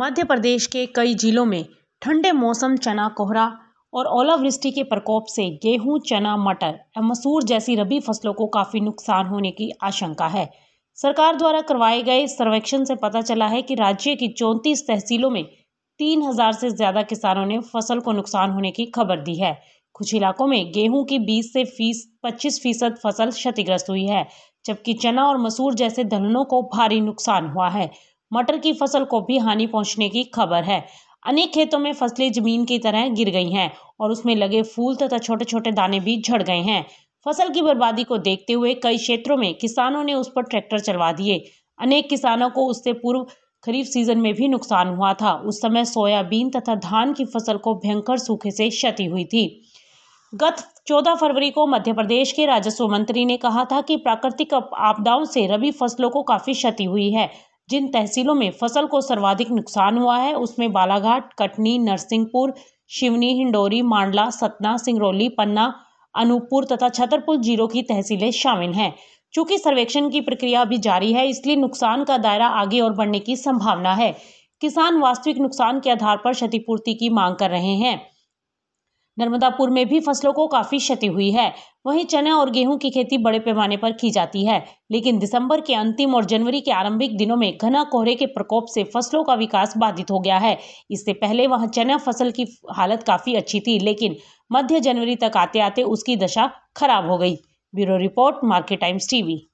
मध्य प्रदेश के कई जिलों में ठंडे मौसम चना कोहरा और ओलावृष्टि के प्रकोप से गेहूं चना मटर व मसूर जैसी रबी फसलों को काफ़ी नुकसान होने की आशंका है सरकार द्वारा करवाए गए सर्वेक्षण से पता चला है कि राज्य की चौंतीस तहसीलों में तीन हजार से ज़्यादा किसानों ने फसल को नुकसान होने की खबर दी है कुछ इलाकों में गेहूं की 20 से फीस पच्चीस फीसद फसल क्षतिग्रस्त हुई है जबकि चना और मसूर जैसे दलहनों को भारी नुकसान हुआ है मटर की फसल को भी हानि पहुंचने की खबर है अनेक खेतों में फसलें जमीन की तरह गिर गई हैं और उसमें लगे फूल तथा छोटे छोटे दाने भी झड़ गए हैं फसल की बर्बादी को देखते हुए कई क्षेत्रों में किसानों ने उस पर ट्रैक्टर चलवा दिए अनेक किसानों को उससे पूर्व खरीफ सीजन में भी नुकसान हुआ था उस समय सोयाबीन तथा धान की फसल को भयंकर सूखे से क्षति हुई थी गत 14 फरवरी को मध्य प्रदेश के राजस्व मंत्री ने कहा था कि प्राकृतिक आपदाओं से रबी फसलों को काफ़ी क्षति हुई है जिन तहसीलों में फसल को सर्वाधिक नुकसान हुआ है उसमें बालाघाट कटनी नरसिंहपुर शिवनी हिंडोरी मांडला सतना सिंगरौली पन्ना अनूपपुर तथा छतरपुर जीरो की तहसीलें शामिल हैं चूंकि सर्वेक्षण की प्रक्रिया अभी जारी है इसलिए नुकसान का दायरा आगे और बढ़ने की संभावना है किसान वास्तविक नुकसान के आधार पर क्षतिपूर्ति की मांग कर रहे हैं नर्मदापुर में भी फसलों को काफ़ी क्षति हुई है वहीं चना और गेहूं की खेती बड़े पैमाने पर की जाती है लेकिन दिसंबर के अंतिम और जनवरी के आरंभिक दिनों में घना कोहरे के प्रकोप से फसलों का विकास बाधित हो गया है इससे पहले वहां चना फसल की हालत काफ़ी अच्छी थी लेकिन मध्य जनवरी तक आते आते उसकी दशा खराब हो गई bureau report market times TV